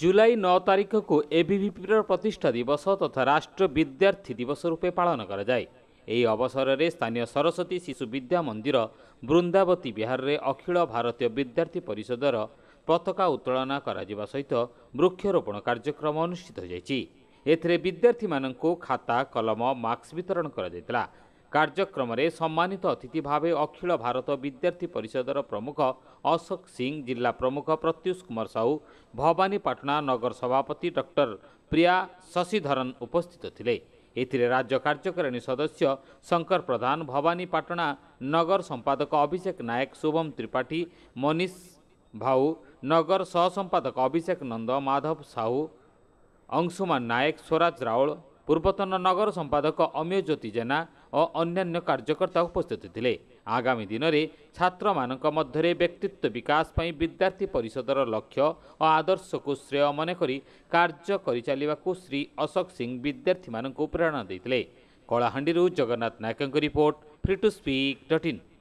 जुलाई नौ तारिखको एभिपिर प्रतिष्ठा दिवस तथा राष्ट्र विद्यार्थी दिवस रूपे पानन अवसर अवसरले स्थानीय सरस्वती शिशु विद्या विद्यामन्दिर विहार विहारे अखिल भारतीय विद्यार्थी परिषदर र पताका उोलना सहित वृक्षरोपण कार्यक्रम अनुष्ठित ए विद्यार्थी कलम मास्क वितरण କାର୍ଯ୍ୟକ୍ରମରେ ସମ୍ମାନିତ ଅତିଥି ଭାବେ ଅଖିଳ ଭାରତ ବିଦ୍ୟାର୍ଥୀ ପରିଷଦର ପ୍ରମୁଖ ଅଶୋକ ସିଂ ଜିଲ୍ଲା ପ୍ରମୁଖ ପ୍ରତ୍ୟୁଷ କୁମାର ସାହୁ ଭବାନୀପାଟଣା ନଗର ସଭାପତି ଡକ୍ଟର ପ୍ରିୟା ଶଶିଧରନ୍ ଉପସ୍ଥିତ ଥିଲେ ଏଥିରେ ରାଜ୍ୟ କାର୍ଯ୍ୟକାରିଣୀ ସଦସ୍ୟ ଶଙ୍କର ପ୍ରଧାନ ଭବାନୀପାଟଣା ନଗର ସମ୍ପାଦକ ଅଭିଷେକ ନାୟକ ଶୁଭମ ତ୍ରିପାଠୀ ମନୀଷ ଭାଉ ନଗର ସହସମ୍ପାଦକ ଅଭିଷେକ ନନ୍ଦ ମାଧବ ସାହୁ ଅଂଶୁମାନ ନାୟକ ସ୍ୱରାଜ ରାଉଳ ପୂର୍ବତନ ନଗର ସମ୍ପାଦକ ଅମୀୟ ଜ୍ୟୋତି ଜେନା ଓ ଅନ୍ୟାନ୍ୟ କାର୍ଯ୍ୟକର୍ତ୍ତା ଉପସ୍ଥିତ ଥିଲେ ଆଗାମୀ ଦିନରେ ଛାତ୍ରମାନଙ୍କ ମଧ୍ୟରେ ବ୍ୟକ୍ତିତ୍ୱ ବିକାଶ ପାଇଁ ବିଦ୍ୟାର୍ଥୀ ପରିଷଦର ଲକ୍ଷ୍ୟ ଓ ଆଦର୍ଶକୁ ଶ୍ରେୟ ମନେ କରି କାର୍ଯ୍ୟ କରିଚାଲିବାକୁ ଶ୍ରୀ ଅଶୋକ ସିଂ ବିଦ୍ୟାର୍ଥୀମାନଙ୍କୁ ପ୍ରେରଣା ଦେଇଥିଲେ କଳାହାଣ୍ଡିରୁ ଜଗନ୍ନାଥ ନାୟକଙ୍କ report free to speak dot in